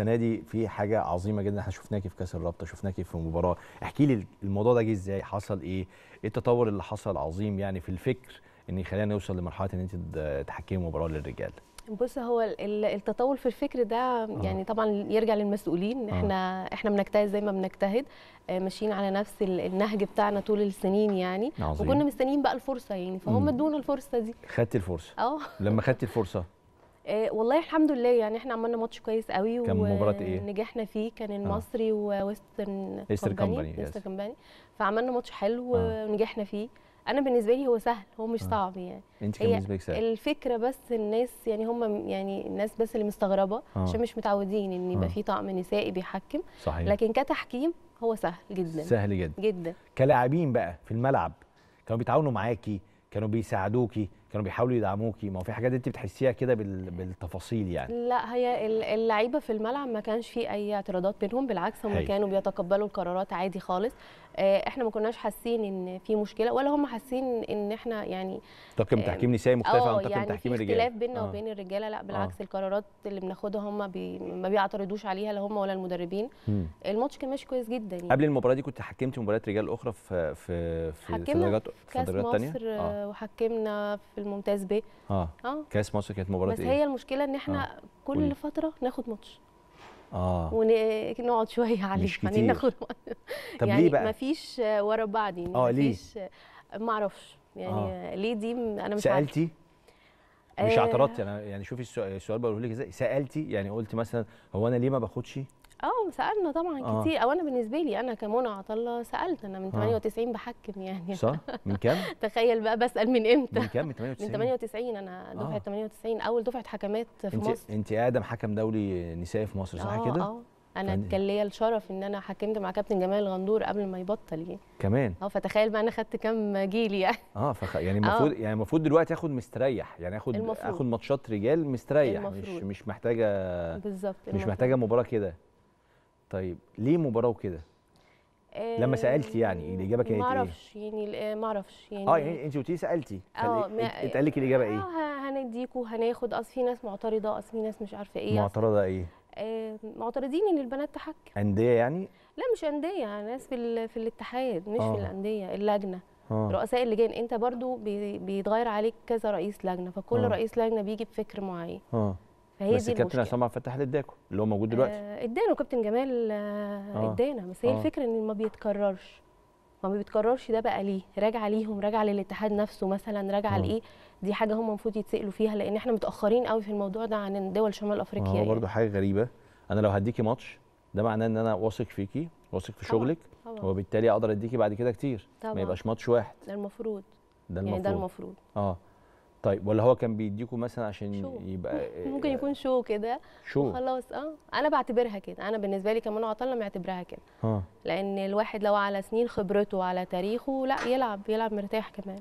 السنه دي في حاجه عظيمه جدا احنا شفناكي في كاس الرابطه شفناكي في مباراه احكي لي الموضوع ده جه ازاي حصل ايه ايه التطور اللي حصل عظيم يعني في الفكر ان يخلينا نوصل لمرحله ان انت تحكمي مباراه للرجال بص هو التطور في الفكر ده يعني طبعا يرجع للمسؤولين احنا احنا بنجتهد زي ما بنجتهد آه، ماشيين على نفس النهج بتاعنا طول السنين يعني عظيم. وكنا مستنيين بقى الفرصه يعني فهم ادونا الفرصه دي خدت الفرصه اه لما خدت الفرصه آه، والله الحمد لله يعني احنا عملنا ماتش كويس قوي كان مباراة ايه؟ ونجحنا فيه كان آه. المصري آه. وويسترن كومباني ويسترن كومباني فعملنا ماتش حلو آه. ونجحنا فيه انا بالنسبه لي هو سهل هو مش آه. صعب يعني انت كان بالنسبه لك سهل الفكره بس الناس يعني هم يعني الناس بس اللي مستغربه آه. عشان مش متعودين ان يبقى آه. في طقم نسائي بيحكم صحيح. لكن كتحكيم هو سهل جدا سهل جدا جدا كلاعبين بقى في الملعب كانوا بيتعاونوا معاكي كانوا بيساعدوكي كانوا بيحاولوا يدعموكي ما هو في حاجات انت بتحسيها كده بالتفاصيل يعني لا هي اللعيبه في الملعب ما كانش في اي اعتراضات بينهم بالعكس هم كانوا بيتقبلوا القرارات عادي خالص آه، احنا ما كناش حاسين ان في مشكله ولا هم حاسين ان احنا يعني طاقم آه، تحكيم نسائي مختلف عن آه، طاقم يعني تحكيم الرجاله اختلاف بيننا آه. وبين الرجاله لا بالعكس آه. القرارات اللي بناخدها هم بي ما بيعترضوش عليها لا هم ولا المدربين الماتش كان ماشي كويس جدا يعني. قبل المباراه دي كنت حكمت مباريات رجال اخرى في في في درجات في درجات ثانيه حكمنا في مصر آه. وحكمنا في في الممتاز ب اه اه كاس مصر كانت مباراه بس إيه؟ هي المشكله ان احنا آه. كل قولي. فتره ناخد ماتش اه ونقعد شويه عليه يعني ناخد طب يعني ليه بقى؟ مفيش ورا بعض يعني اه ليه؟ معرفش يعني آه. ليه دي انا مش سالتي؟ مش آه. اعترضتي انا يعني شوفي السؤال بقوله لك ازاي سالتي يعني قلت مثلا هو انا ليه ما باخدش اه سالنا طبعا آه. كتير او انا بالنسبه لي انا كمنى عطله سالت انا من 98 آه. بحكم يعني صح من كام تخيل بقى بسال من امتى من كام من 98 من 98 انا دفعه آه. 98 اول دفعه حكمات في انت مصر انت ادم حكم دولي نسائي في مصر صح آه كده اه انا كان ليا الشرف ان انا حكمت مع كابتن جمال غندور قبل ما يبطل يعني كمان اه فتخيل بقى انا خدت كام جيل يعني اه فخ... يعني آه. المفروض يعني المفروض دلوقتي اخد مستريح يعني اخد المفروض. اخد ماتشات رجال مستريح المفروض. مش مش محتاجه بالظبط مش محتاجه مباراه كده طيب ليه مباراه وكده؟ آه، لما سالتي يعني الاجابه كانت ايه؟ معرفش يعني آه، معرفش يعني اه يعني انت قلتي سالتي اه اتقال لك الاجابه ايه؟ اه هنديكوا هناخد اصل في ناس معترضه اصل في ناس مش عارفه ايه معترضه ايه؟ آه، معترضين ان البنات تحكم انديه يعني؟ لا مش انديه يعني ناس في في الاتحاد مش آه. في الانديه اللجنه آه. رؤساء اللجان انت برضو بيتغير عليك كذا رئيس لجنه فكل آه. رئيس لجنه بيجي بفكر معين اه فهي بس دي الكابتن عصام عبد الفتاح اللي اداكم اللي هو موجود دلوقتي آه ادانا كابتن جمال آه،, آه ادانا بس هي آه. الفكره ان ما بيتكررش ما بيتكررش ده بقى ليه راجعه ليهم راجعه للاتحاد نفسه مثلا راجعه آه. لايه دي حاجه هم المفروض يتسالوا فيها لان احنا متاخرين قوي في الموضوع ده عن دول شمال افريقيا هو يعني. برضه حاجه غريبه انا لو هديكي ماتش ده معناه ان انا واثق فيكي واثق في شغلك طبعًا. وبالتالي اقدر اديكي بعد كده كتير طبعًا. ما يبقاش ماتش واحد ده المفروض ده المفروض يعني ده المفروض اه طيب ولا هو كان بيديكوا مثلا عشان شو. يبقى إيه، ممكن يكون شو كده شو خلاص اه انا بعتبرها كده انا بالنسبه لي كمان عطله معتبرها كده آه. لان الواحد لو على سنين خبرته وعلى تاريخه لا يلعب يلعب مرتاح كمان